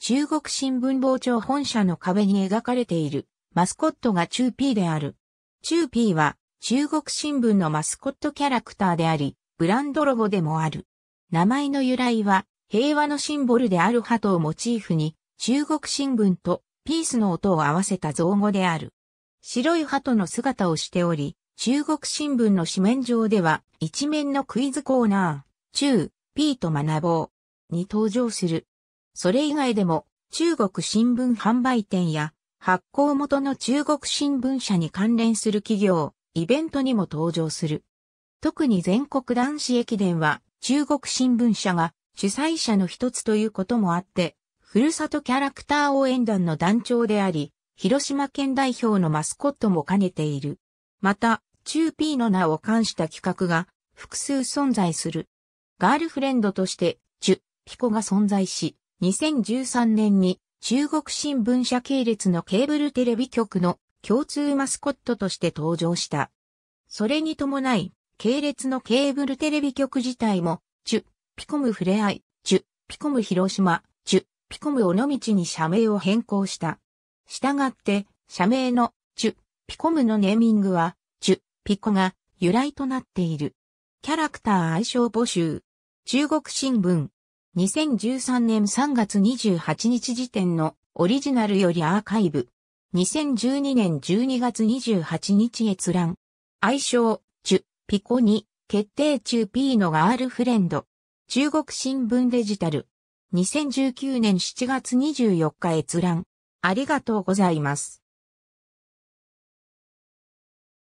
中国新聞傍聴本社の壁に描かれているマスコットがチューピーである。チューピーは中国新聞のマスコットキャラクターであり、ブランドロゴでもある。名前の由来は平和のシンボルである鳩をモチーフに中国新聞とピースの音を合わせた造語である。白い鳩の姿をしており、中国新聞の紙面上では一面のクイズコーナー、チュー、ピーと学ぼうに登場するそれ以外でも、中国新聞販売店や、発行元の中国新聞社に関連する企業、イベントにも登場する。特に全国男子駅伝は、中国新聞社が主催者の一つということもあって、ふるさとキャラクター応援団の団長であり、広島県代表のマスコットも兼ねている。また、中 P の名を冠した企画が複数存在する。ガールフレンドとして、チュ、ピコが存在し、2013年に中国新聞社系列のケーブルテレビ局の共通マスコットとして登場した。それに伴い、系列のケーブルテレビ局自体も、チュ、ピコムふれあい、チュ、ピコム広島、チュ、ピコム尾道に社名を変更した。したがって、社名のチュ、ピコムのネーミングは、チュ、ピコが由来となっている。キャラクター愛称募集。中国新聞。2013年3月28日時点のオリジナルよりアーカイブ。2012年12月28日閲覧。愛称、チュ、ピコに、決定中 P のガールフレンド。中国新聞デジタル。2019年7月24日閲覧。ありがとうございます。